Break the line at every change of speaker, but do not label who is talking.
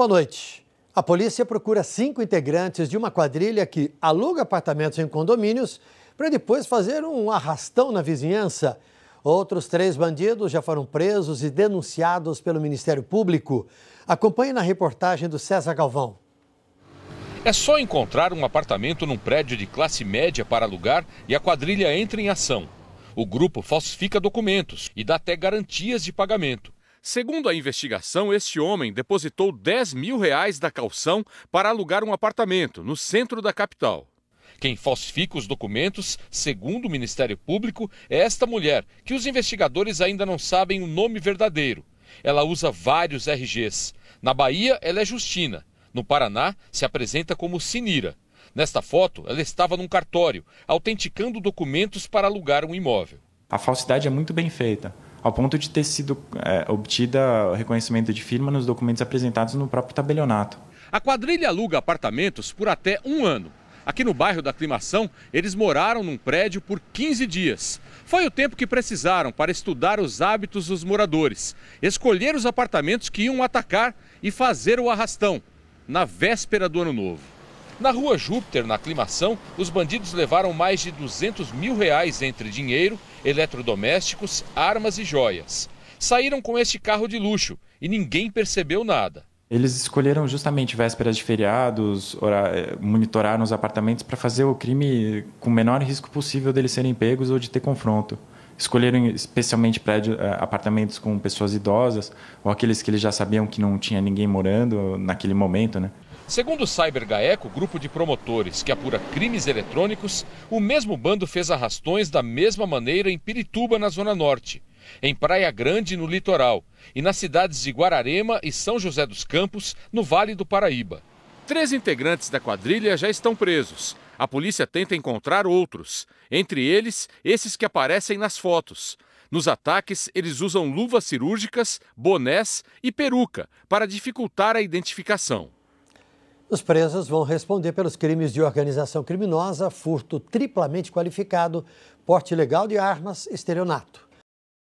Boa noite. A polícia procura cinco integrantes de uma quadrilha que aluga apartamentos em condomínios para depois fazer um arrastão na vizinhança. Outros três bandidos já foram presos e denunciados pelo Ministério Público. Acompanhe na reportagem do César Galvão.
É só encontrar um apartamento num prédio de classe média para alugar e a quadrilha entra em ação. O grupo falsifica documentos e dá até garantias de pagamento. Segundo a investigação, este homem depositou 10 mil reais da calção para alugar um apartamento no centro da capital. Quem falsifica os documentos, segundo o Ministério Público, é esta mulher, que os investigadores ainda não sabem o nome verdadeiro. Ela usa vários RGs. Na Bahia, ela é Justina. No Paraná, se apresenta como Sinira. Nesta foto, ela estava num cartório, autenticando documentos para alugar um imóvel.
A falsidade é muito bem feita ao ponto de ter sido é, obtida reconhecimento de firma nos documentos apresentados no próprio tabelionato.
A quadrilha aluga apartamentos por até um ano. Aqui no bairro da Climação eles moraram num prédio por 15 dias. Foi o tempo que precisaram para estudar os hábitos dos moradores, escolher os apartamentos que iam atacar e fazer o arrastão na véspera do ano novo. Na rua Júpiter, na aclimação, os bandidos levaram mais de 200 mil reais entre dinheiro, eletrodomésticos, armas e joias. Saíram com este carro de luxo e ninguém percebeu nada.
Eles escolheram justamente vésperas de feriados, eh, monitoraram os apartamentos para fazer o crime com o menor risco possível deles serem pegos ou de ter confronto. Escolheram especialmente prédio, eh, apartamentos com pessoas idosas ou aqueles que eles já sabiam que não tinha ninguém morando naquele momento, né?
Segundo o Cyber Gaeco, grupo de promotores que apura crimes eletrônicos, o mesmo bando fez arrastões da mesma maneira em Pirituba, na Zona Norte, em Praia Grande, no litoral, e nas cidades de Guararema e São José dos Campos, no Vale do Paraíba. Três integrantes da quadrilha já estão presos. A polícia tenta encontrar outros, entre eles esses que aparecem nas fotos. Nos ataques, eles usam luvas cirúrgicas, bonés e peruca para dificultar a identificação.
Os presos vão responder pelos crimes de organização criminosa, furto triplamente qualificado, porte ilegal de armas, estelionato.